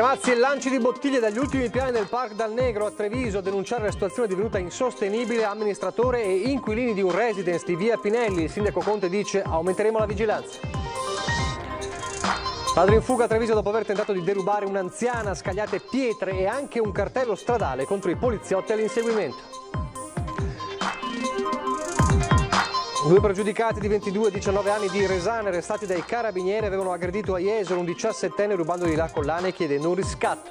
Chiamazzi e lanci di bottiglie dagli ultimi piani del Parc Dal Negro a Treviso a denunciare la situazione divenuta insostenibile. Amministratore e inquilini di un residence di via Pinelli. Il sindaco Conte dice aumenteremo la vigilanza. Padre in fuga a Treviso dopo aver tentato di derubare un'anziana, scagliate pietre e anche un cartello stradale contro i poliziotti all'inseguimento. Due pregiudicati di 22 e 19 anni di Resane arrestati dai carabinieri avevano aggredito a Jesolo un 17enne rubandogli la collana e chiedendo un riscatto.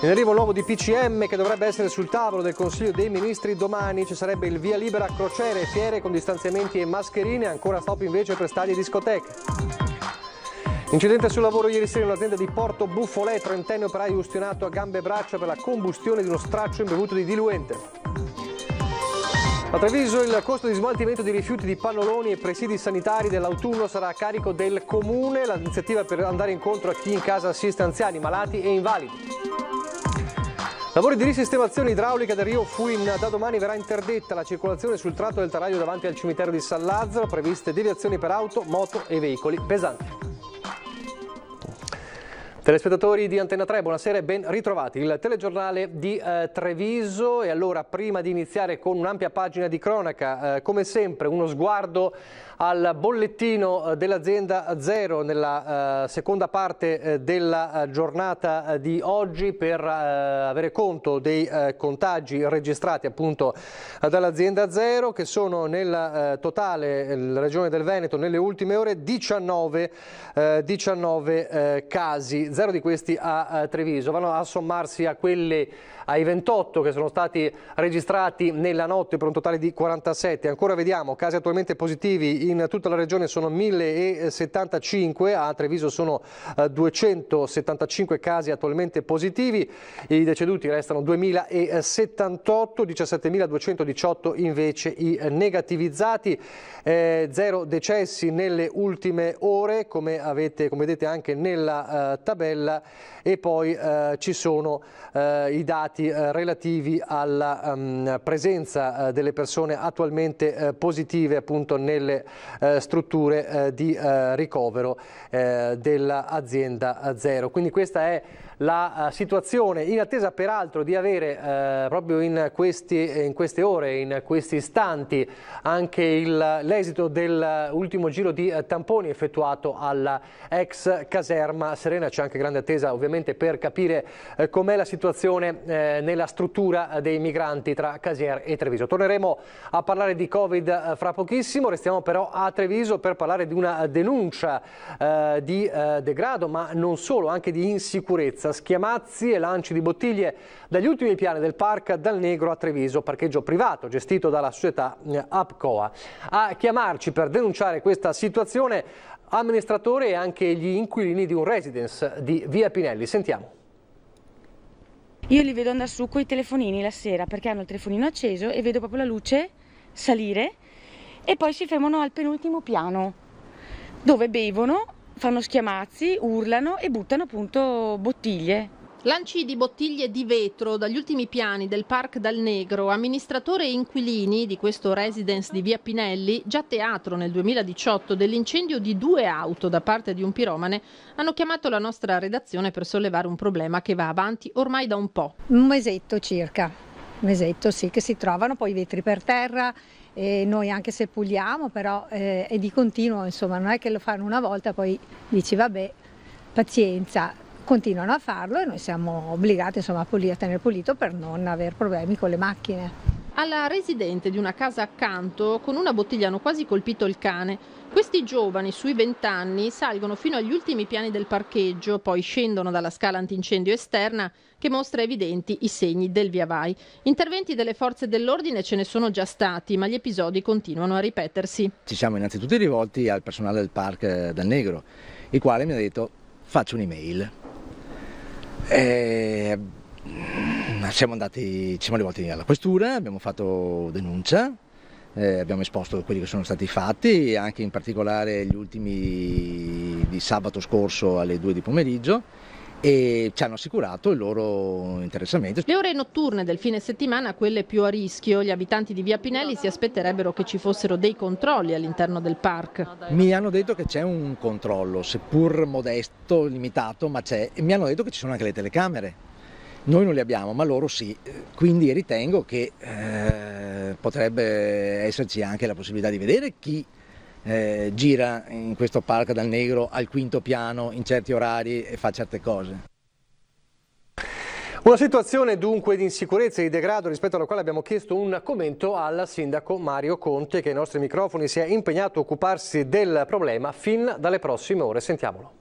In arrivo l'uomo di PCM che dovrebbe essere sul tavolo del Consiglio dei Ministri domani. Ci sarebbe il via libera a crociere e fiere con distanziamenti e mascherine, ancora stop invece per stadi e discoteche. Incidente sul lavoro ieri sera in un'azienda di Porto Buffolè, trentenne operaio ustionato a gambe e braccia per la combustione di uno straccio imbevuto di diluente. A Treviso il costo di smaltimento di rifiuti di pannoloni e presidi sanitari dell'autunno sarà a carico del comune, l'iniziativa per andare incontro a chi in casa assiste anziani, malati e invalidi. Lavori di risistemazione idraulica del Rio Fuin. Da domani verrà interdetta la circolazione sul tratto del Taraglio davanti al cimitero di San Lazzaro, previste deviazioni per auto, moto e veicoli pesanti. Telespettatori di Antena 3, buonasera e ben ritrovati. Il telegiornale di eh, Treviso e allora prima di iniziare con un'ampia pagina di cronaca, eh, come sempre uno sguardo al bollettino eh, dell'azienda Zero nella eh, seconda parte eh, della giornata di oggi per avere conto dei contagi registrati appunto dall'azienda Zero che sono nel totale la regione del Veneto nelle ultime ore 19, 19 casi, zero di questi a Treviso, vanno a sommarsi a quelli ai 28 che sono stati registrati nella notte per un totale di 47. Ancora vediamo casi attualmente positivi in tutta la regione sono 1075, a Treviso sono 275 eh, casi attualmente positivi, i deceduti restano 2078, 17.218 invece i negativizzati, eh, zero decessi nelle ultime ore come, avete, come vedete anche nella eh, tabella e poi eh, ci sono eh, i dati eh, relativi alla um, presenza delle persone attualmente positive appunto nelle eh, strutture eh, di eh, ricovero dell'azienda zero. Quindi questa è la eh, situazione, in attesa peraltro di avere uh, proprio in, questi, in, queste ore, in questi istanti, anche l'esito dell'ultimo giro di eh, tamponi effettuato alla ex caserma Serena. C'è anche grande attesa ovviamente per capire com'è la situazione nella struttura dei migranti tra Casier e Treviso. Torneremo a parlare di Covid fra pochissimo, restiamo però a Treviso per parlare di una denuncia di degrado, ma non solo, anche di insicurezza tra schiamazzi e lanci di bottiglie dagli ultimi piani del parco dal Negro a Treviso, parcheggio privato gestito dalla società eh, APCOA. A chiamarci per denunciare questa situazione amministratore e anche gli inquilini di un residence di Via Pinelli. Sentiamo. Io li vedo andare su coi telefonini la sera perché hanno il telefonino acceso e vedo proprio la luce salire e poi si fermano al penultimo piano dove bevono fanno schiamazzi, urlano e buttano appunto bottiglie. Lanci di bottiglie di vetro dagli ultimi piani del Parc Dal Negro, amministratore e inquilini di questo residence di via Pinelli, già teatro nel 2018 dell'incendio di due auto da parte di un piromane, hanno chiamato la nostra redazione per sollevare un problema che va avanti ormai da un po'. Un mesetto circa, un mesetto sì, che si trovano poi i vetri per terra, e noi anche se puliamo però eh, è di continuo, insomma non è che lo fanno una volta poi dici vabbè pazienza, continuano a farlo e noi siamo obbligati insomma, a, pulire, a tenere pulito per non avere problemi con le macchine alla residente di una casa accanto con una bottiglia hanno quasi colpito il cane. Questi giovani, sui 20 anni salgono fino agli ultimi piani del parcheggio, poi scendono dalla scala antincendio esterna che mostra evidenti i segni del via vai. Interventi delle forze dell'ordine ce ne sono già stati, ma gli episodi continuano a ripetersi. Ci siamo innanzitutto rivolti al personale del Park eh, del Negro, il quale mi ha detto faccio un'email. E eh, Ehm, siamo, andati, siamo rivolti alla questura, abbiamo fatto denuncia, eh, abbiamo esposto quelli che sono stati fatti, anche in particolare gli ultimi di sabato scorso alle 2 di pomeriggio e ci hanno assicurato il loro interessamento. Le ore notturne del fine settimana, quelle più a rischio, gli abitanti di Via Pinelli si aspetterebbero che ci fossero dei controlli all'interno del park. Mi hanno detto che c'è un controllo, seppur modesto, limitato, ma c'è. Mi hanno detto che ci sono anche le telecamere noi non li abbiamo, ma loro sì, quindi ritengo che eh, potrebbe esserci anche la possibilità di vedere chi eh, gira in questo parco dal negro al quinto piano in certi orari e fa certe cose. Una situazione dunque di insicurezza e di degrado rispetto alla quale abbiamo chiesto un commento al sindaco Mario Conte che ai nostri microfoni si è impegnato a occuparsi del problema fin dalle prossime ore. Sentiamolo.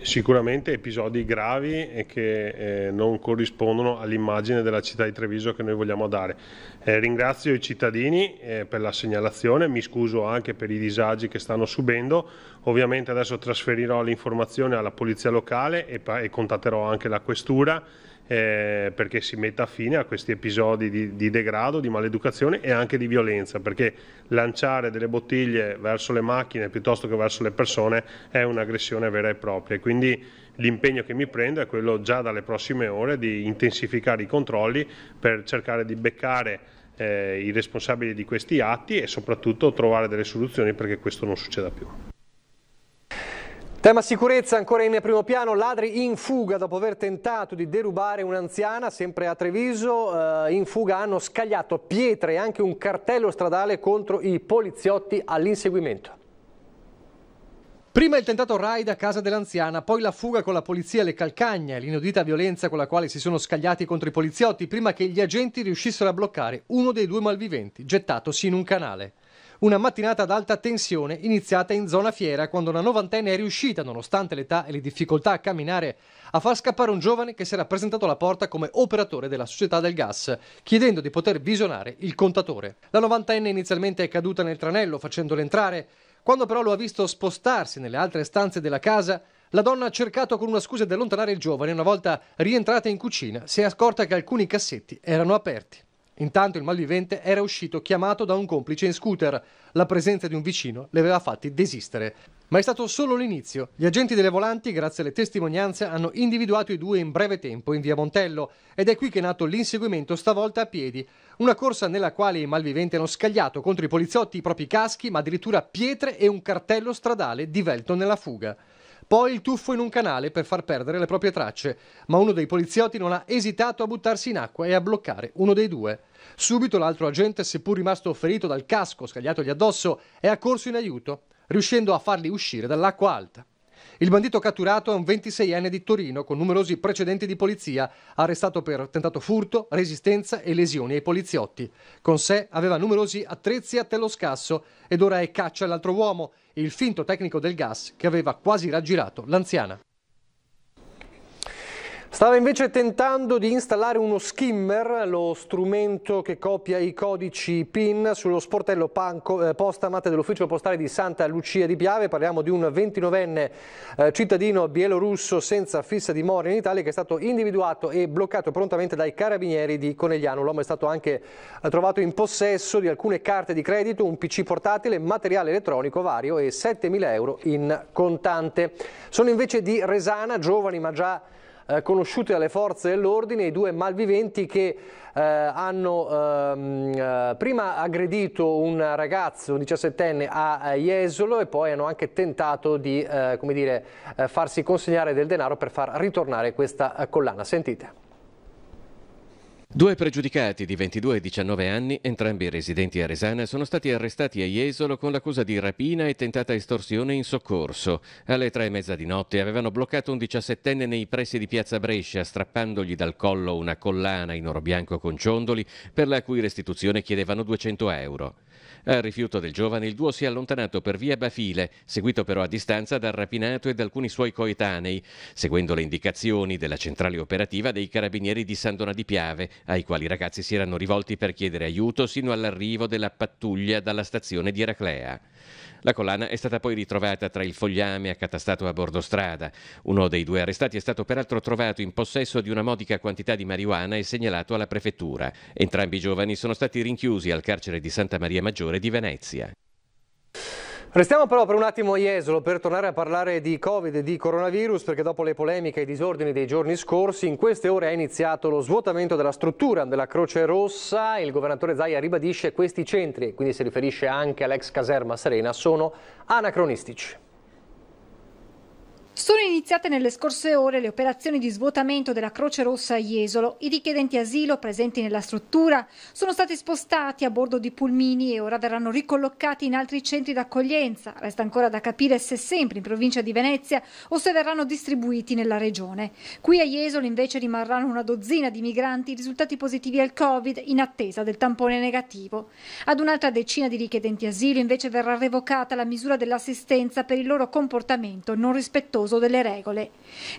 Sicuramente episodi gravi e che eh, non corrispondono all'immagine della città di Treviso che noi vogliamo dare. Eh, ringrazio i cittadini eh, per la segnalazione, mi scuso anche per i disagi che stanno subendo, ovviamente adesso trasferirò l'informazione alla polizia locale e, e contatterò anche la questura eh, perché si metta fine a questi episodi di, di, degrado, di maleducazione e anche di violenza, perché lanciare delle bottiglie verso le macchine piuttosto che verso le persone è un'aggressione vera e propria. quindi l'impegno che mi prendo è quello già dalle prossime ore di intensificare i controlli per cercare di beccare eh, i responsabili di questi atti e soprattutto trovare delle soluzioni perché questo non succeda più. Tema sicurezza ancora in primo piano, ladri in fuga dopo aver tentato di derubare un'anziana sempre a Treviso, eh, in fuga hanno scagliato pietre e anche un cartello stradale contro i poliziotti all'inseguimento. Prima il tentato raid a casa dell'anziana, poi la fuga con la polizia alle calcagna, l'inudita violenza con la quale si sono scagliati contro i poliziotti prima che gli agenti riuscissero a bloccare uno dei due malviventi, gettatosi in un canale. Una mattinata ad alta tensione iniziata in zona fiera quando una novantenne è riuscita, nonostante l'età e le difficoltà a camminare, a far scappare un giovane che si era presentato alla porta come operatore della società del gas, chiedendo di poter visionare il contatore. La novantenne inizialmente è caduta nel tranello facendolo entrare, quando però lo ha visto spostarsi nelle altre stanze della casa, la donna ha cercato con una scusa di allontanare il giovane e una volta rientrata in cucina si è accorta che alcuni cassetti erano aperti. Intanto il malvivente era uscito chiamato da un complice in scooter. La presenza di un vicino le aveva fatti desistere. Ma è stato solo l'inizio. Gli agenti delle volanti, grazie alle testimonianze, hanno individuato i due in breve tempo in via Montello ed è qui che è nato l'inseguimento stavolta a piedi. Una corsa nella quale i malviventi hanno scagliato contro i poliziotti i propri caschi, ma addirittura pietre e un cartello stradale divelto nella fuga. Poi il tuffo in un canale per far perdere le proprie tracce, ma uno dei poliziotti non ha esitato a buttarsi in acqua e a bloccare uno dei due. Subito l'altro agente, seppur rimasto ferito dal casco scagliatogli addosso, è accorso in aiuto, riuscendo a farli uscire dall'acqua alta. Il bandito catturato è un 26enne di Torino con numerosi precedenti di polizia, arrestato per tentato furto, resistenza e lesioni ai poliziotti. Con sé aveva numerosi attrezzi a tello scasso ed ora è caccia all'altro uomo, il finto tecnico del gas che aveva quasi raggirato l'anziana. Stava invece tentando di installare uno skimmer, lo strumento che copia i codici PIN sullo sportello panco, eh, postamate dell'ufficio postale di Santa Lucia di Piave. Parliamo di un 29enne eh, cittadino bielorusso senza fissa dimora in Italia che è stato individuato e bloccato prontamente dai carabinieri di Conegliano. L'uomo è stato anche eh, trovato in possesso di alcune carte di credito, un PC portatile, materiale elettronico vario e 7.000 euro in contante. Sono invece di Resana, giovani ma già eh, conosciute alle forze dell'ordine, i due malviventi che eh, hanno ehm, eh, prima aggredito un ragazzo, un 17enne, a eh, Jesolo e poi hanno anche tentato di eh, dire, eh, farsi consegnare del denaro per far ritornare questa collana. Sentite. Due pregiudicati di 22 e 19 anni, entrambi residenti a Resana, sono stati arrestati a Jesolo con l'accusa di rapina e tentata estorsione in soccorso. Alle tre e mezza di notte avevano bloccato un 17enne nei pressi di Piazza Brescia, strappandogli dal collo una collana in oro bianco con ciondoli, per la cui restituzione chiedevano 200 euro. Al rifiuto del giovane il duo si è allontanato per via Bafile, seguito però a distanza dal rapinato e da alcuni suoi coetanei, seguendo le indicazioni della centrale operativa dei carabinieri di Sandona di Piave, ai quali i ragazzi si erano rivolti per chiedere aiuto sino all'arrivo della pattuglia dalla stazione di Eraclea. La collana è stata poi ritrovata tra il fogliame accatastato a bordo strada. Uno dei due arrestati è stato peraltro trovato in possesso di una modica quantità di marijuana e segnalato alla prefettura. Entrambi i giovani sono stati rinchiusi al carcere di Santa Maria Maggiore di Venezia. Restiamo però per un attimo a Jesolo per tornare a parlare di Covid e di coronavirus perché dopo le polemiche e i disordini dei giorni scorsi in queste ore è iniziato lo svuotamento della struttura della Croce Rossa. e Il governatore Zaia ribadisce che questi centri, e quindi si riferisce anche all'ex caserma Serena, sono anacronistici. Sono iniziate nelle scorse ore le operazioni di svuotamento della Croce Rossa a Jesolo. I richiedenti asilo presenti nella struttura sono stati spostati a bordo di pulmini e ora verranno ricollocati in altri centri d'accoglienza. Resta ancora da capire se sempre in provincia di Venezia o se verranno distribuiti nella regione. Qui a Jesolo invece rimarranno una dozzina di migranti risultati positivi al Covid in attesa del tampone negativo. Ad un'altra decina di richiedenti asilo invece verrà revocata la misura dell'assistenza per il loro comportamento non rispettoso rispettoso delle regole.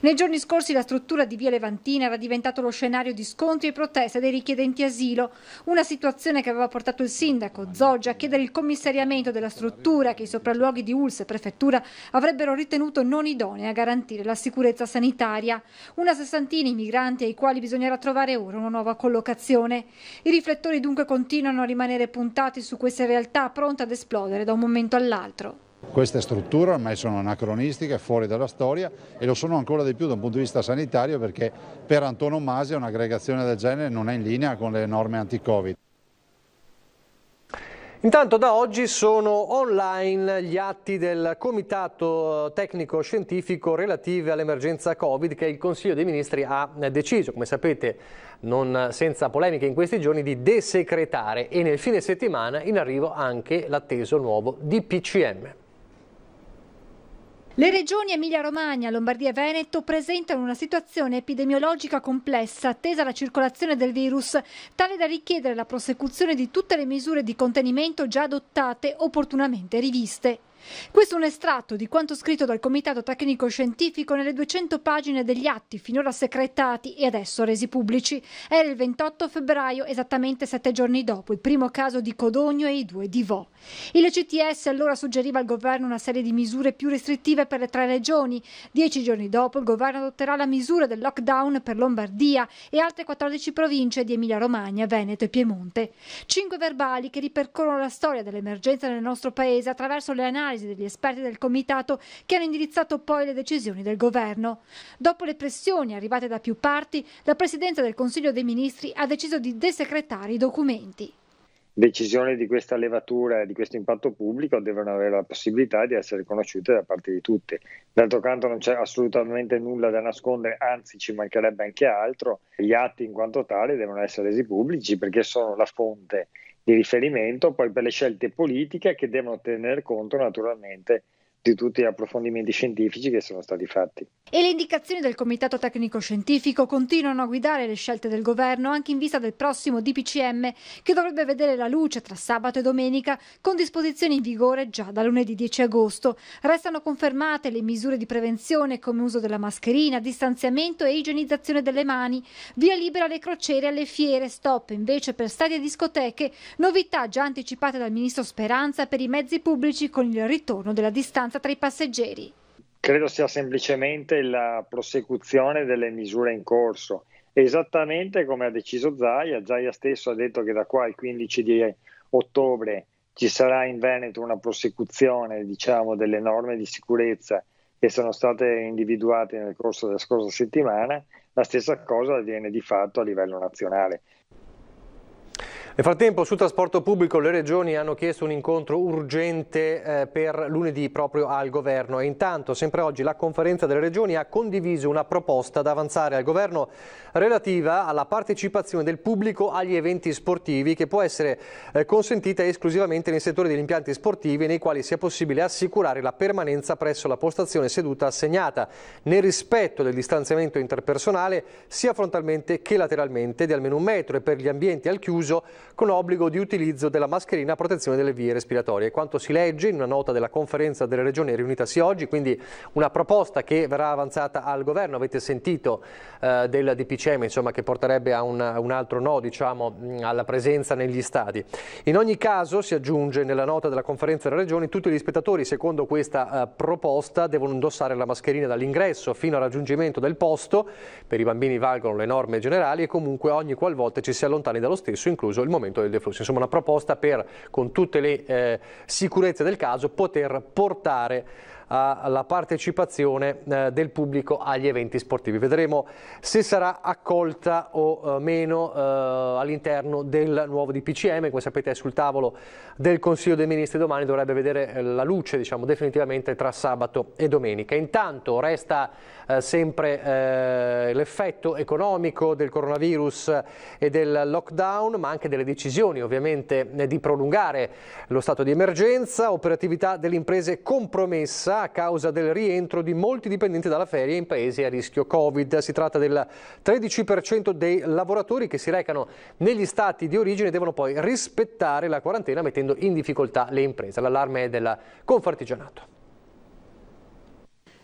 Nei giorni scorsi la struttura di Via Levantina era diventato lo scenario di scontri e proteste dei richiedenti asilo, una situazione che aveva portato il sindaco Zoggia a chiedere il commissariamento della struttura che i sopralluoghi di Ulse prefettura avrebbero ritenuto non idonea a garantire la sicurezza sanitaria. Una sessantina i migranti ai quali bisognerà trovare ora una nuova collocazione. I riflettori dunque continuano a rimanere puntati su questa realtà pronta ad esplodere da un momento all'altro. Queste strutture ormai sono anacronistiche, fuori dalla storia e lo sono ancora di più da un punto di vista sanitario perché per antonomasia un'aggregazione del genere non è in linea con le norme anti-Covid. Intanto da oggi sono online gli atti del Comitato Tecnico Scientifico relativi all'emergenza Covid che il Consiglio dei Ministri ha deciso, come sapete non senza polemiche in questi giorni, di desecretare e nel fine settimana in arrivo anche l'atteso nuovo DPCM. Le regioni Emilia-Romagna, Lombardia e Veneto presentano una situazione epidemiologica complessa, attesa alla circolazione del virus, tale da richiedere la prosecuzione di tutte le misure di contenimento già adottate, opportunamente riviste. Questo è un estratto di quanto scritto dal Comitato Tecnico Scientifico nelle 200 pagine degli atti finora secretati e adesso resi pubblici. Era il 28 febbraio, esattamente sette giorni dopo, il primo caso di Codogno e i due di Vo. Il CTS allora suggeriva al governo una serie di misure più restrittive per le tre regioni. Dieci giorni dopo il governo adotterà la misura del lockdown per Lombardia e altre 14 province di Emilia-Romagna, Veneto e Piemonte. Cinque verbali che ripercorrono la storia dell'emergenza nel nostro paese attraverso le analisi analisi degli esperti del comitato che hanno indirizzato poi le decisioni del governo. Dopo le pressioni arrivate da più parti, la Presidenza del Consiglio dei Ministri ha deciso di desecretare i documenti decisioni di questa levatura e di questo impatto pubblico devono avere la possibilità di essere conosciute da parte di tutti. D'altro canto non c'è assolutamente nulla da nascondere, anzi ci mancherebbe anche altro. Gli atti in quanto tali devono essere resi pubblici perché sono la fonte di riferimento, poi per le scelte politiche che devono tener conto naturalmente di tutti gli approfondimenti scientifici che sono stati fatti. E le indicazioni del Comitato Tecnico Scientifico continuano a guidare le scelte del governo anche in vista del prossimo DPCM che dovrebbe vedere la luce tra sabato e domenica con disposizioni in vigore già da lunedì 10 agosto. Restano confermate le misure di prevenzione come uso della mascherina, distanziamento e igienizzazione delle mani, via libera alle crociere e alle fiere, stop invece per stadi e discoteche, novità già anticipate dal ministro Speranza per i mezzi pubblici con il ritorno della distanza tolleranza tra i passeggeri. Credo sia semplicemente la prosecuzione delle misure in corso, esattamente come ha deciso Zaia. Zaia stesso ha detto che da qua al 15 di ottobre ci sarà in Veneto una prosecuzione diciamo, delle norme di sicurezza che sono state individuate nel corso della scorsa settimana, la stessa cosa avviene di fatto a livello nazionale. Nel frattempo sul trasporto pubblico le regioni hanno chiesto un incontro urgente eh, per lunedì proprio al governo e intanto sempre oggi la conferenza delle regioni ha condiviso una proposta da avanzare al governo relativa alla partecipazione del pubblico agli eventi sportivi che può essere eh, consentita esclusivamente nei settori degli impianti sportivi nei quali sia possibile assicurare la permanenza presso la postazione seduta assegnata nel rispetto del distanziamento interpersonale sia frontalmente che lateralmente di almeno un metro e per gli ambienti al chiuso con obbligo di utilizzo della mascherina a protezione delle vie respiratorie. Quanto si legge in una nota della conferenza delle regioni riunitasi oggi, quindi una proposta che verrà avanzata al governo, avete sentito eh, del DPCM insomma, che porterebbe a un, un altro no diciamo, alla presenza negli stadi. In ogni caso si aggiunge nella nota della conferenza delle regioni tutti gli spettatori secondo questa eh, proposta devono indossare la mascherina dall'ingresso fino al raggiungimento del posto, per i bambini valgono le norme generali e comunque ogni qualvolta ci si allontani dallo stesso incluso il momento momento del deflusso. Insomma una proposta per, con tutte le eh, sicurezze del caso, poter portare alla partecipazione eh, del pubblico agli eventi sportivi. Vedremo se sarà accolta o eh, meno eh, all'interno del nuovo DPCM, come sapete è sul tavolo del Consiglio dei Ministri domani, dovrebbe vedere la luce diciamo, definitivamente tra sabato e domenica. Intanto resta eh, sempre eh, l'effetto economico del coronavirus e del lockdown, ma anche delle decisioni ovviamente eh, di prolungare lo stato di emergenza, operatività delle imprese compromessa a causa del rientro di molti dipendenti dalla ferie in paesi a rischio Covid. Si tratta del 13% dei lavoratori che si recano negli stati di origine e devono poi rispettare la quarantena mettendo in difficoltà le imprese. L'allarme è della Confartigianato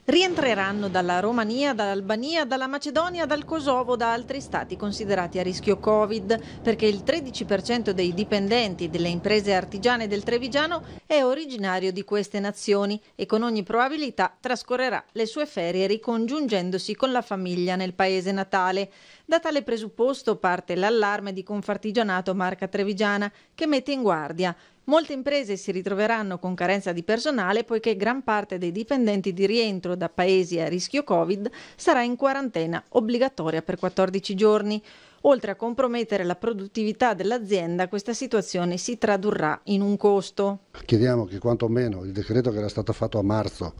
rientreranno dalla Romania, dall'Albania, dalla Macedonia, dal Kosovo, da altri stati considerati a rischio Covid, perché il 13% dei dipendenti delle imprese artigiane del Trevigiano è originario di queste nazioni e con ogni probabilità trascorrerà le sue ferie ricongiungendosi con la famiglia nel paese natale. Da tale presupposto parte l'allarme di Confartigianato Marca Trevigiana che mette in guardia. Molte imprese si ritroveranno con carenza di personale poiché gran parte dei dipendenti di rientro da paesi a rischio Covid sarà in quarantena obbligatoria per 14 giorni. Oltre a compromettere la produttività dell'azienda, questa situazione si tradurrà in un costo. Chiediamo che quantomeno il decreto che era stato fatto a marzo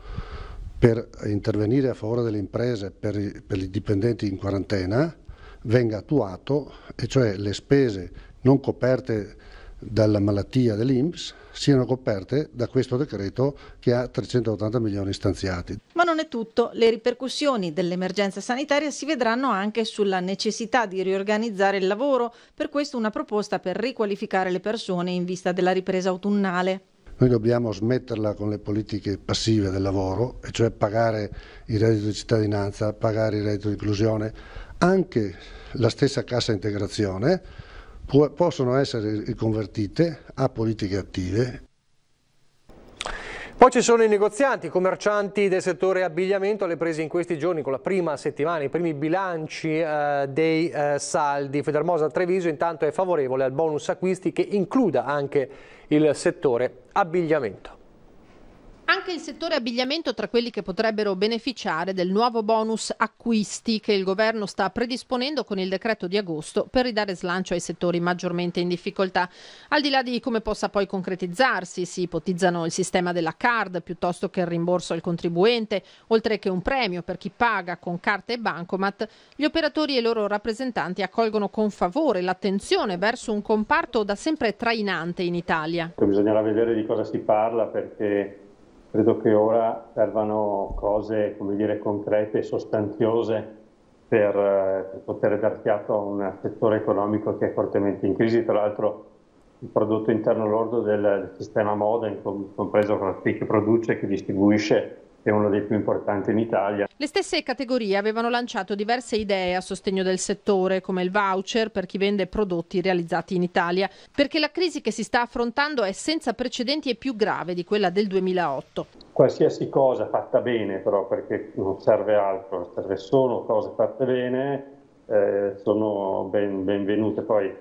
per intervenire a favore delle imprese per, per i dipendenti in quarantena venga attuato, e cioè le spese non coperte dalla malattia dell'Inps siano coperte da questo decreto che ha 380 milioni stanziati. Ma non è tutto, le ripercussioni dell'emergenza sanitaria si vedranno anche sulla necessità di riorganizzare il lavoro, per questo una proposta per riqualificare le persone in vista della ripresa autunnale. Noi dobbiamo smetterla con le politiche passive del lavoro, e cioè pagare il reddito di cittadinanza, pagare il reddito di inclusione, anche la stessa cassa integrazione, può, possono essere riconvertite a politiche attive poi ci sono i negozianti, i commercianti del settore abbigliamento alle prese in questi giorni con la prima settimana, i primi bilanci eh, dei eh, saldi. Federmosa Treviso intanto è favorevole al bonus acquisti che includa anche il settore abbigliamento. Anche il settore abbigliamento tra quelli che potrebbero beneficiare del nuovo bonus acquisti che il governo sta predisponendo con il decreto di agosto per ridare slancio ai settori maggiormente in difficoltà. Al di là di come possa poi concretizzarsi, si ipotizzano il sistema della card piuttosto che il rimborso al contribuente, oltre che un premio per chi paga con carte e bancomat, gli operatori e i loro rappresentanti accolgono con favore l'attenzione verso un comparto da sempre trainante in Italia. Bisognerà vedere di cosa si parla perché credo che ora servano cose dire, concrete e sostanziose per, eh, per, poter dar fiato a un settore economico che è fortemente in crisi. Tra l'altro il prodotto interno lordo del, del sistema moda, compreso quello che produce e che distribuisce, è uno dei più importanti in Italia. Le stesse categorie avevano lanciato diverse idee a sostegno del settore, come il voucher per chi vende prodotti realizzati in Italia, perché la crisi che si sta affrontando è senza precedenti e più grave di quella del 2008. Qualsiasi cosa fatta bene però, perché non serve altro, serve solo cose fatte bene, eh, sono ben, benvenute poi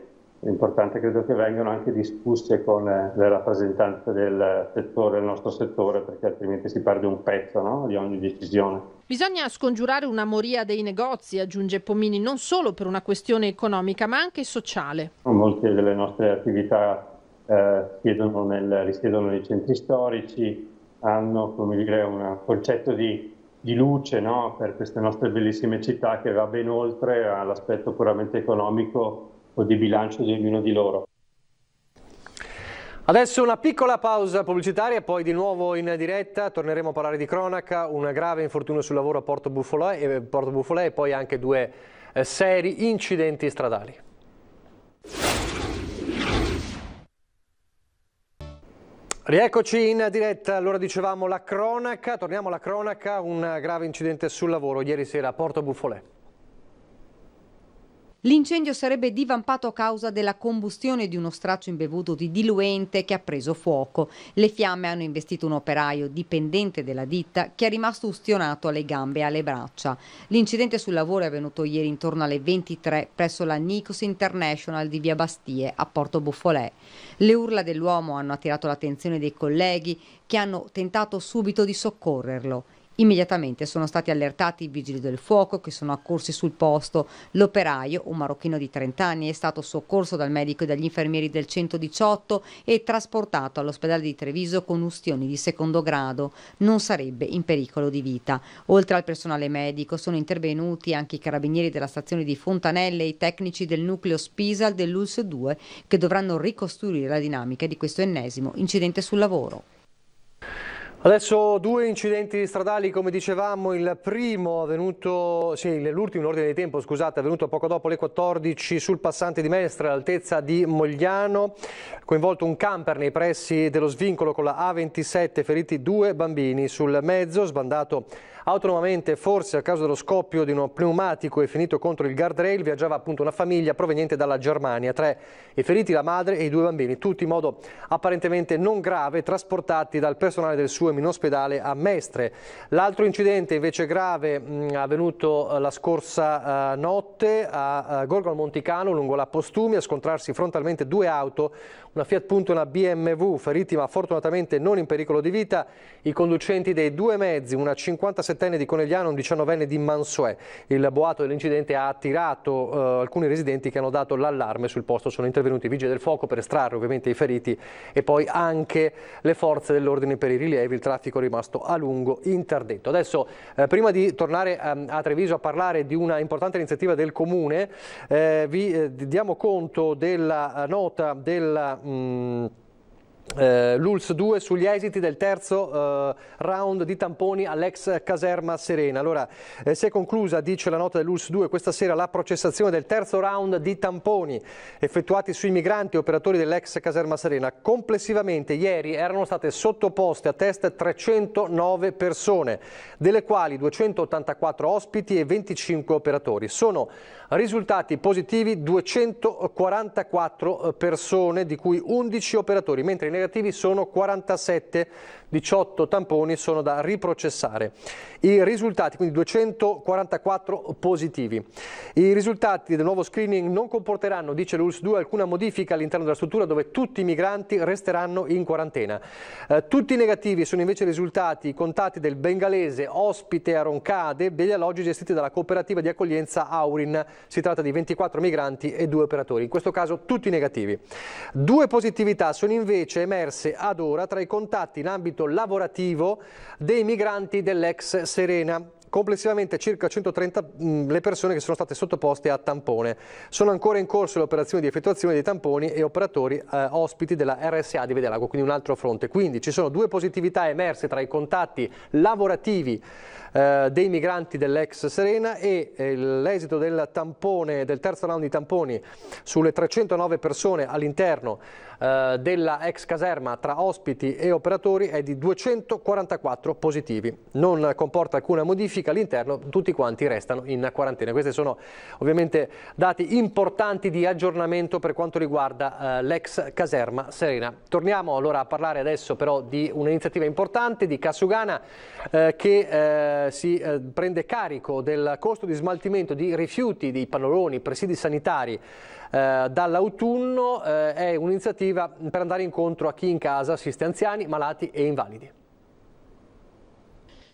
è importante credo che vengano anche discusse con eh, le rappresentanze del settore, del nostro settore, perché altrimenti si perde un pezzo no? di ogni decisione. Bisogna scongiurare una moria dei negozi, aggiunge Pomini, non solo per una questione economica ma anche sociale. Molte delle nostre attività eh, nel, risiedono nei centri storici, hanno dire, un concetto di, di luce no? per queste nostre bellissime città che va ben oltre all'aspetto puramente economico o di bilancio di ognuno di loro. Adesso una piccola pausa pubblicitaria poi di nuovo in diretta torneremo a parlare di cronaca, un grave infortunio sul lavoro a Porto Buffolè e, eh, eh, Porto Buffolè, e poi anche due eh, seri incidenti stradali. Rieccoci in diretta, allora dicevamo la cronaca, torniamo alla cronaca, un grave incidente sul lavoro ieri sera a Porto Buffolè. L'incendio sarebbe divampato a causa della combustione di uno straccio imbevuto di diluente che ha preso fuoco. Le fiamme hanno investito un operaio dipendente della ditta che è rimasto ustionato alle gambe e alle braccia. L'incidente sul lavoro è avvenuto ieri intorno alle 23 presso la Nikos International di Via Bastie a Porto Buffolè. Le urla dell'uomo hanno attirato l'attenzione dei colleghi che hanno tentato subito di soccorrerlo. Immediatamente sono stati allertati i vigili del fuoco che sono accorsi sul posto. L'operaio, un marocchino di 30 anni, è stato soccorso dal medico e dagli infermieri del 118 e trasportato all'ospedale di Treviso con ustioni di secondo grado. Non sarebbe in pericolo di vita. Oltre al personale medico sono intervenuti anche i carabinieri della stazione di Fontanelle e i tecnici del nucleo Spisal dell'ULS 2 che dovranno ricostruire la dinamica di questo ennesimo incidente sul lavoro. Adesso due incidenti stradali, come dicevamo, il primo avvenuto, sì, l'ultimo in ordine di tempo, scusate, avvenuto poco dopo le 14 sul passante di Mestre all'altezza di Mogliano, coinvolto un camper nei pressi dello svincolo con la A27, feriti due bambini sul mezzo, sbandato Autonomamente, forse a causa dello scoppio di uno pneumatico e finito contro il guardrail, viaggiava appunto una famiglia proveniente dalla Germania. Tre e feriti la madre e i due bambini, tutti in modo apparentemente non grave, trasportati dal personale del suo in ospedale a Mestre. L'altro incidente invece grave mh, avvenuto eh, la scorsa uh, notte a uh, eh, Gorgo Monticano, lungo la Postumia, a scontrarsi frontalmente due auto una Fiat Punto e una BMW feriti ma fortunatamente non in pericolo di vita, i conducenti dei due mezzi, una 57enne di Conegliano e un 19enne di Mansue. Il boato dell'incidente ha attirato eh, alcuni residenti che hanno dato l'allarme sul posto, sono intervenuti i vigili del fuoco per estrarre ovviamente i feriti e poi anche le forze dell'ordine per i rilievi, il traffico è rimasto a lungo interdetto. Adesso eh, prima di tornare eh, a Treviso a parlare di una importante iniziativa del Comune, eh, vi eh, diamo conto della eh, nota della 嗯。Eh, L'ULS 2 sugli esiti del terzo eh, round di tamponi all'ex caserma Serena. Allora, eh, si è conclusa, dice la nota dell'ULS 2, questa sera la processazione del terzo round di tamponi effettuati sui migranti operatori dell'ex caserma Serena. Complessivamente ieri erano state sottoposte a test 309 persone, delle quali 284 ospiti e 25 operatori. Sono risultati positivi 244 eh, persone, di cui 11 operatori, mentre in negativi sono 47, 18 tamponi sono da riprocessare. I risultati, quindi 244 positivi. I risultati del nuovo screening non comporteranno, dice l'ULS 2, alcuna modifica all'interno della struttura dove tutti i migranti resteranno in quarantena. Eh, tutti negativi sono invece i risultati contati del bengalese ospite a Roncade degli alloggi gestiti dalla cooperativa di accoglienza Aurin. Si tratta di 24 migranti e due operatori, in questo caso tutti negativi. Due positività sono invece emerse ad ora tra i contatti in ambito lavorativo dei migranti dell'ex Serena complessivamente circa 130 mh, mm, le persone che sono state sottoposte a tampone. Sono ancora in corso le operazioni di effettuazione dei tamponi e operatori eh, ospiti della RSA di Vedelago, quindi un altro fronte. Quindi ci sono due positività emerse tra i contatti lavorativi eh, dei migranti dell'ex Serena e eh, l'esito del, tampone, del terzo round di tamponi sulle 309 persone all'interno eh, della ex caserma tra ospiti e operatori è di 244 positivi. Non comporta alcuna modifica fatica all'interno, tutti quanti restano in quarantena. Questi sono ovviamente dati importanti di aggiornamento per quanto riguarda eh, l'ex caserma Serena. Torniamo allora a parlare adesso però di un'iniziativa importante di Casugana eh, che eh, si eh, prende carico del costo di smaltimento di rifiuti di pannoloni, presidi sanitari eh, dall'autunno. Eh, è un'iniziativa per andare incontro a chi in casa assiste anziani, malati e invalidi.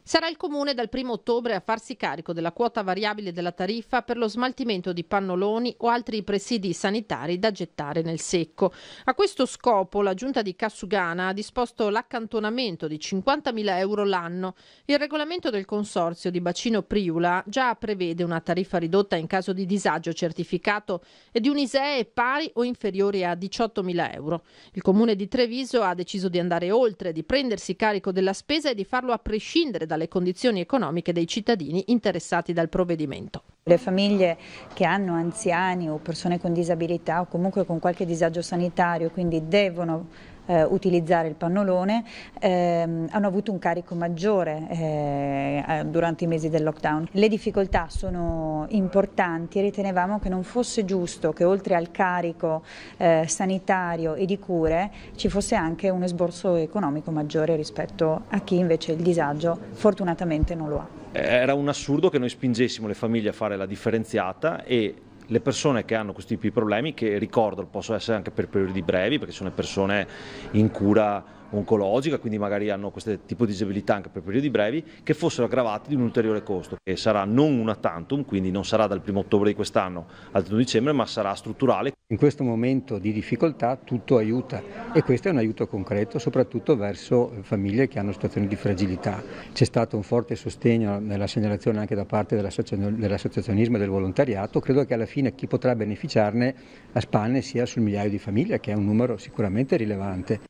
Sarà il Comune dal 1 ottobre a farsi carico della quota variabile della tariffa per lo smaltimento di pannoloni o altri presidi sanitari da gettare nel secco. A questo scopo la Giunta di Cassugana ha disposto l'accantonamento di 50.000 euro l'anno. Il regolamento del Consorzio di Bacino Priula già prevede una tariffa ridotta in caso di disagio certificato e di un ISEE pari o inferiore a 18.000 euro. Il Comune di Treviso ha deciso di andare oltre, di prendersi carico della spesa e di farlo a prescindere dalle condizioni economiche dei cittadini interessati dal provvedimento. Le famiglie che hanno anziani o persone con disabilità o comunque con qualche disagio sanitario, quindi devono eh, utilizzare il pannolone, ehm, hanno avuto un carico maggiore eh, eh, durante i mesi del lockdown. Le difficoltà sono importanti e ritenevamo che non fosse giusto che oltre al carico eh, sanitario e di cure ci fosse anche un esborso economico maggiore rispetto a chi invece il disagio fortunatamente non lo ha. Eh, era un assurdo che noi spingessimo le famiglie a fare la differenziata e le persone che hanno questi tipi di problemi, che ricordo possono essere anche per periodi brevi, perché sono persone in cura oncologica, quindi magari hanno questo tipo di disabilità anche per periodi brevi, che fossero aggravati di un ulteriore costo, che sarà non una tantum, quindi non sarà dal 1 ottobre di quest'anno al 31 dicembre, ma sarà strutturale. In questo momento di difficoltà tutto aiuta e questo è un aiuto concreto soprattutto verso famiglie che hanno situazioni di fragilità. C'è stato un forte sostegno nella segnalazione anche da parte dell'associazionismo e del volontariato, credo che alla fine chi potrà beneficiarne a spanne sia sul migliaio di famiglie che è un numero sicuramente rilevante.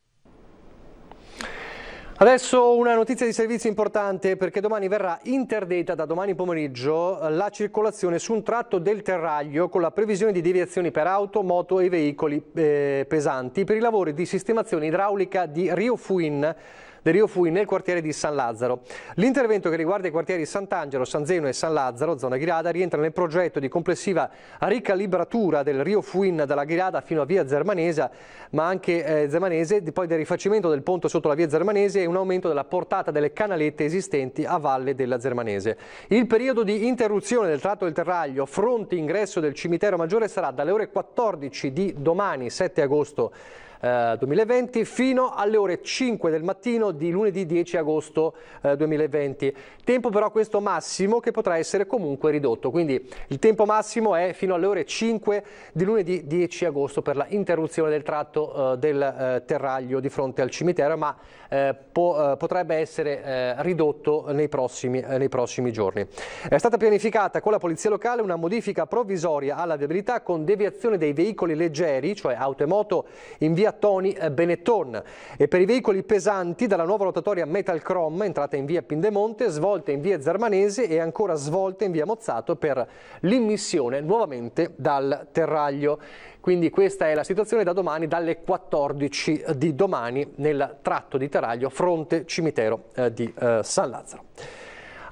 Adesso una notizia di servizio importante perché domani verrà interdetta da domani pomeriggio la circolazione su un tratto del terraglio con la previsione di deviazioni per auto, moto e veicoli eh, pesanti per i lavori di sistemazione idraulica di Rio Fuin del Rio Fui nel quartiere di San Lazzaro. L'intervento che riguarda i quartieri Sant'Angelo, San Zeno e San Lazzaro, zona Ghirada, rientra nel progetto di complessiva ricalibratura del Rio Fuin dalla Ghirada fino a via Zermanese, ma anche eh, Zermanese, poi del rifacimento del ponte sotto la via Zermanese e un aumento della portata delle canalette esistenti a valle della Zermanese. Il periodo di interruzione del tratto del Terraglio, fronte ingresso del cimitero maggiore sarà dalle ore 14 di domani 7 agosto eh, 2020 fino alle ore 5 del mattino di lunedì 10 agosto eh, 2020. Tempo però questo massimo che potrà essere comunque ridotto, quindi il tempo massimo è fino alle ore 5 di lunedì 10 agosto per la interruzione del tratto eh, del eh, terraglio di fronte al cimitero, ma eh, po eh, potrebbe essere ridotto nei prossimi, nei prossimi giorni. È stata pianificata con la Polizia Locale una modifica provvisoria alla viabilità con deviazione dei veicoli leggeri, cioè auto e moto, in via via Tony eh, Benetton e per i veicoli pesanti dalla nuova rotatoria Metal Chrome entrata in via Pindemonte, svolta in via Zermanese e ancora svolta in via Mozzato per l'immissione nuovamente dal terraglio. Quindi questa è la situazione da domani dalle 14 di domani nel tratto di terraglio fronte cimitero eh, di eh, San Lazzaro.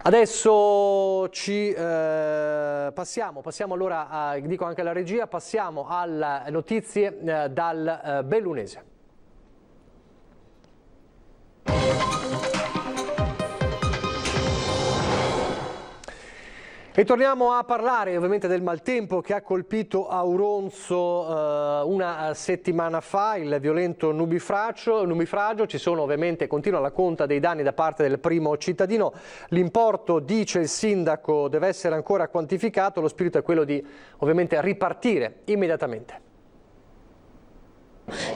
Adesso ci eh, passiamo, passiamo allora, a, dico anche alla regia, passiamo alle notizie eh, dal eh, Bellunese. E torniamo a parlare ovviamente del maltempo che ha colpito Auronzo eh, una eh, settimana fa, il violento nubifragio, nubifragio. Ci sono ovviamente, continua la conta dei danni da parte del primo cittadino. L'importo, dice il sindaco, deve essere ancora quantificato. Lo spirito è quello di ovviamente ripartire immediatamente.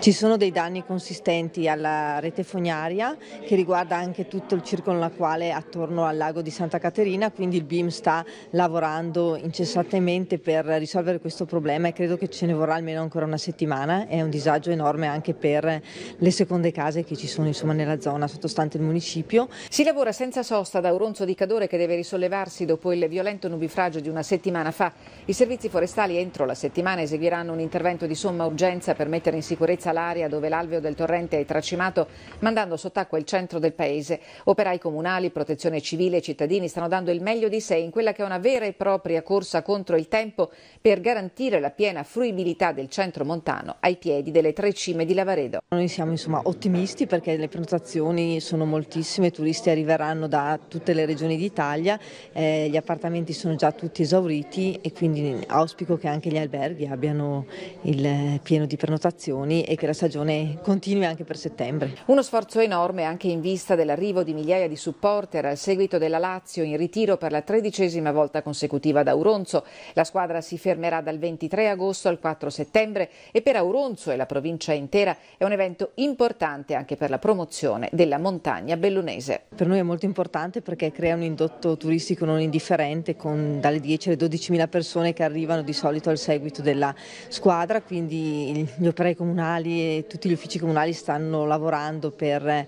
Ci sono dei danni consistenti alla rete fognaria che riguarda anche tutto il circolo lacuale attorno al lago di Santa Caterina, quindi il BIM sta lavorando incessantemente per risolvere questo problema e credo che ce ne vorrà almeno ancora una settimana. È un disagio enorme anche per le seconde case che ci sono insomma, nella zona sottostante il municipio. Si lavora senza sosta da Auronzo di Cadore che deve risollevarsi dopo il violento nubifragio di una settimana fa. I servizi forestali entro la settimana eseguiranno un intervento di somma urgenza per mettere in sicurezza sicurezza l'area dove l'alveo del torrente è tracimato, mandando sott'acqua il centro del paese. Operai comunali, protezione civile e cittadini stanno dando il meglio di sé in quella che è una vera e propria corsa contro il tempo per garantire la piena fruibilità del centro montano ai piedi delle tre cime di Lavaredo. Noi siamo insomma ottimisti perché le prenotazioni sono moltissime, i turisti arriveranno da tutte le regioni d'Italia, eh, gli appartamenti sono già tutti esauriti e quindi auspico che anche gli alberghi abbiano il eh, pieno di prenotazioni giorni e che la stagione continui anche per settembre. Uno sforzo enorme anche in vista dell'arrivo di migliaia di supporter al seguito della Lazio in ritiro per la tredicesima volta consecutiva da Auronzo. La squadra si fermerà dal 23 agosto al 4 settembre e per Auronzo e la provincia intera è un evento importante anche per la promozione della montagna bellunese. Per noi è molto importante perché crea un indotto turistico non indifferente con dalle 10 alle 12 mila persone che arrivano di solito al seguito della squadra, quindi gli operai comunali comunali e tutti gli uffici comunali stanno lavorando per eh,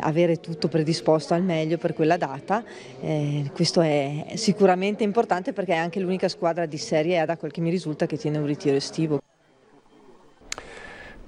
avere tutto predisposto al meglio per quella data. Eh, questo è sicuramente importante perché è anche l'unica squadra di Serie A da quel che mi risulta che tiene un ritiro estivo.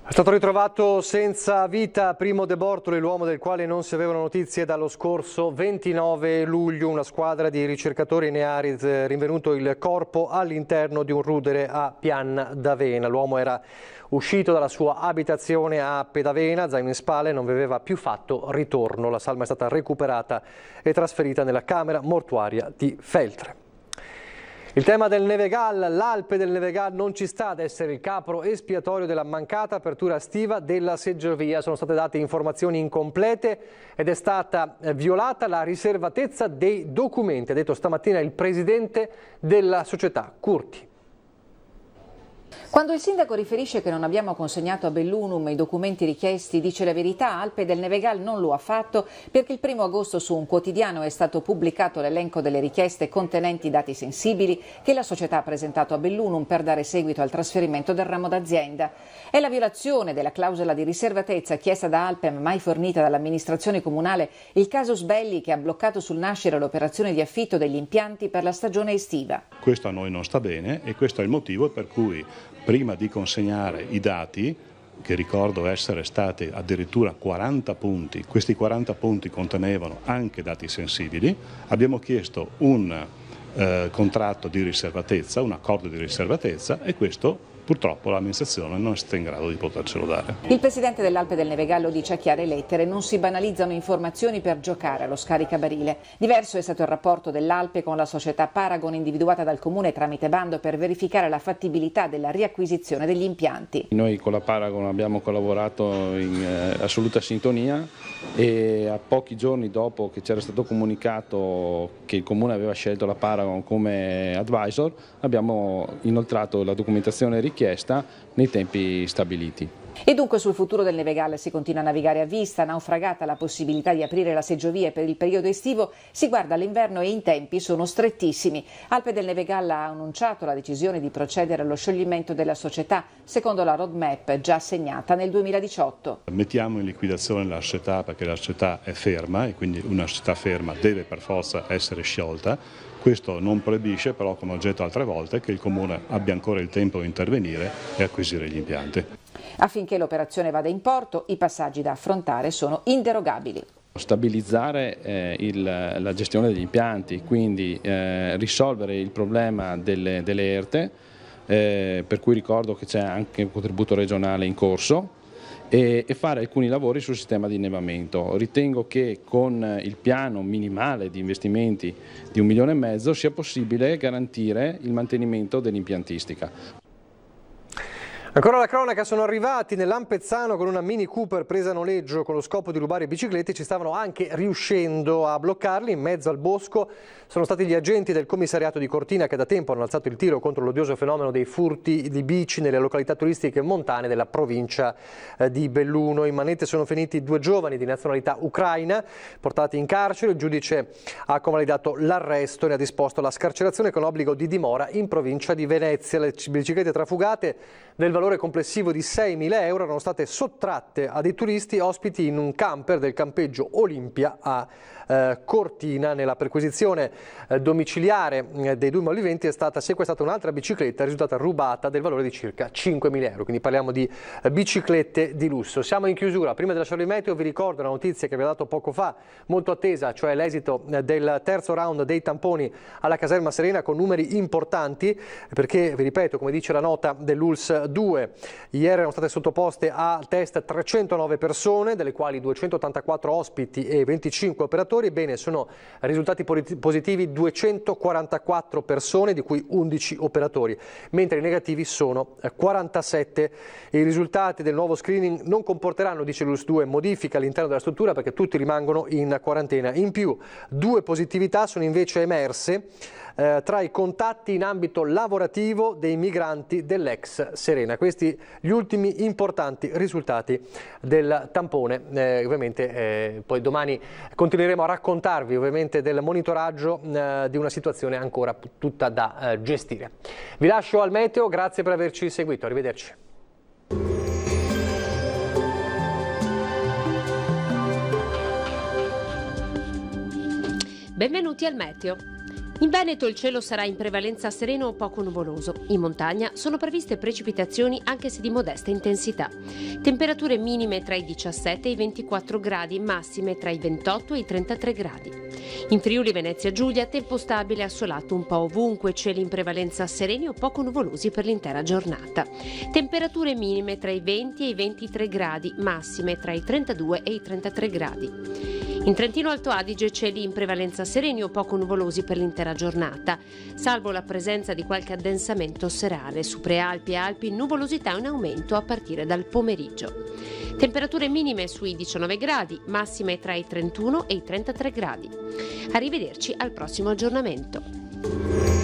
È stato ritrovato senza vita Primo De Bortoli, l'uomo del quale non si avevano notizie dallo scorso 29 luglio. Una squadra di ricercatori ne ha eh, rinvenuto il corpo all'interno di un rudere a Pian d'Avena. L'uomo era Uscito dalla sua abitazione a Pedavena, zaino in spalle, non aveva più fatto ritorno. La salma è stata recuperata e trasferita nella camera mortuaria di Feltre. Il tema del Nevegal, l'Alpe del Nevegal non ci sta ad essere il capro espiatorio della mancata apertura estiva della seggiovia. Sono state date informazioni incomplete ed è stata violata la riservatezza dei documenti, ha detto stamattina il presidente della società Curti. Quando il sindaco riferisce che non abbiamo consegnato a Bellunum i documenti richiesti, dice la verità, Alpe del Nevegal non lo ha fatto perché il primo agosto su un quotidiano è stato pubblicato l'elenco delle richieste contenenti dati sensibili che la società ha presentato a Bellunum per dare seguito al trasferimento del ramo d'azienda. È la violazione della clausola di riservatezza chiesta da Alpe mai fornita dall'amministrazione comunale il caso Sbelli che ha bloccato sul nascere l'operazione di affitto degli impianti per la stagione estiva. Questo a noi non sta bene e questo è il motivo per cui prima di consegnare i dati che ricordo essere stati addirittura 40 punti, questi 40 punti contenevano anche dati sensibili, abbiamo chiesto un eh, contratto di riservatezza, un accordo di riservatezza e questo purtroppo l'amministrazione non è stata in grado di potercelo dare. Il presidente dell'Alpe del Nevegallo dice a chiare lettere non si banalizzano informazioni per giocare allo scaricabarile. Diverso è stato il rapporto dell'Alpe con la società Paragon individuata dal comune tramite bando per verificare la fattibilità della riacquisizione degli impianti. Noi con la Paragon abbiamo collaborato in eh, assoluta sintonia e a pochi giorni dopo che c'era stato comunicato che il comune aveva scelto la Paragon come advisor, abbiamo inoltrato la documentazione richiesta nei tempi stabiliti. E dunque sul futuro del Nevegale si continua a navigare a vista, naufragata la possibilità di aprire la seggiovia per il periodo estivo, si guarda l'inverno e i tempi sono strettissimi. Alpe del Nevegalla ha annunciato la decisione di procedere allo scioglimento della società secondo la roadmap già assegnata nel 2018. Mettiamo in liquidazione la società perché la società è ferma e quindi una società ferma deve per forza essere sciolta questo non proibisce però, come ho detto altre volte, che il Comune abbia ancora il tempo di intervenire e acquisire gli impianti. Affinché l'operazione vada in porto, i passaggi da affrontare sono inderogabili stabilizzare eh, il, la gestione degli impianti, quindi eh, risolvere il problema delle, delle ERTE, eh, per cui ricordo che c'è anche un contributo regionale in corso, e, e fare alcuni lavori sul sistema di innevamento. Ritengo che con il piano minimale di investimenti di un milione e mezzo sia possibile garantire il mantenimento dell'impiantistica. Ancora la cronaca, sono arrivati nell'Ampezzano con una Mini Cooper presa a noleggio con lo scopo di rubare biciclette, ci stavano anche riuscendo a bloccarli in mezzo al bosco. Sono stati gli agenti del commissariato di Cortina che da tempo hanno alzato il tiro contro l'odioso fenomeno dei furti di bici nelle località turistiche montane della provincia eh, di Belluno. In manette sono finiti due giovani di nazionalità ucraina portati in carcere, il giudice ha convalidato l'arresto e ne ha disposto la scarcerazione con obbligo di dimora in provincia di Venezia. Le biciclette trafugate del valore complessivo di 6.000 euro erano state sottratte a dei turisti ospiti in un camper del campeggio Olimpia a eh, Cortina. Nella perquisizione eh, domiciliare mm, dei due malviventi è stata sequestrata un'altra bicicletta risultata rubata del valore di circa 5.000 euro. Quindi parliamo di eh, biciclette di lusso. Siamo in chiusura. Prima di lasciarvi in meteo vi ricordo una notizia che vi ho dato poco fa, molto attesa, cioè l'esito eh, del terzo round dei tamponi alla caserma Serena con numeri importanti perché, vi ripeto, come dice la nota dell'ULS 2, ieri erano state sottoposte a test 309 persone, delle quali 284 ospiti e 25 operatori lavoratori, bene, sono risultati positivi 244 persone, di cui 11 operatori, mentre i negativi sono 47. Eh, I risultati del nuovo screening non comporteranno, dice l'US 2, modifiche all'interno della struttura perché tutti rimangono in quarantena. In più, due positività sono invece emerse eh, tra i contatti in ambito lavorativo dei migranti dell'ex Serena. Questi gli ultimi importanti risultati del tampone. Eh, ovviamente eh, poi domani continueremo a raccontarvi ovviamente del monitoraggio eh, di una situazione ancora tutta da eh, gestire. Vi lascio al meteo, grazie per averci seguito, arrivederci. Benvenuti al Meteo. In Veneto il cielo sarà in prevalenza sereno o poco nuvoloso. In montagna sono previste precipitazioni anche se di modesta intensità. Temperature minime tra i 17 e i 24 gradi, massime tra i 28 e i 33 gradi. In Friuli Venezia Giulia tempo stabile assolato un po' ovunque, cieli in prevalenza sereni o poco nuvolosi per l'intera giornata. Temperature minime tra i 20 e i 23 gradi, massime tra i 32 e i 33 gradi. In Trentino Alto Adige cieli in prevalenza sereni o poco nuvolosi per l'intera giornata, salvo la presenza di qualche addensamento serale. Su Prealpi e Alpi nuvolosità in aumento a partire dal pomeriggio. Temperature minime sui 19 gradi, massime tra i 31 e i 33 gradi. Arrivederci al prossimo aggiornamento.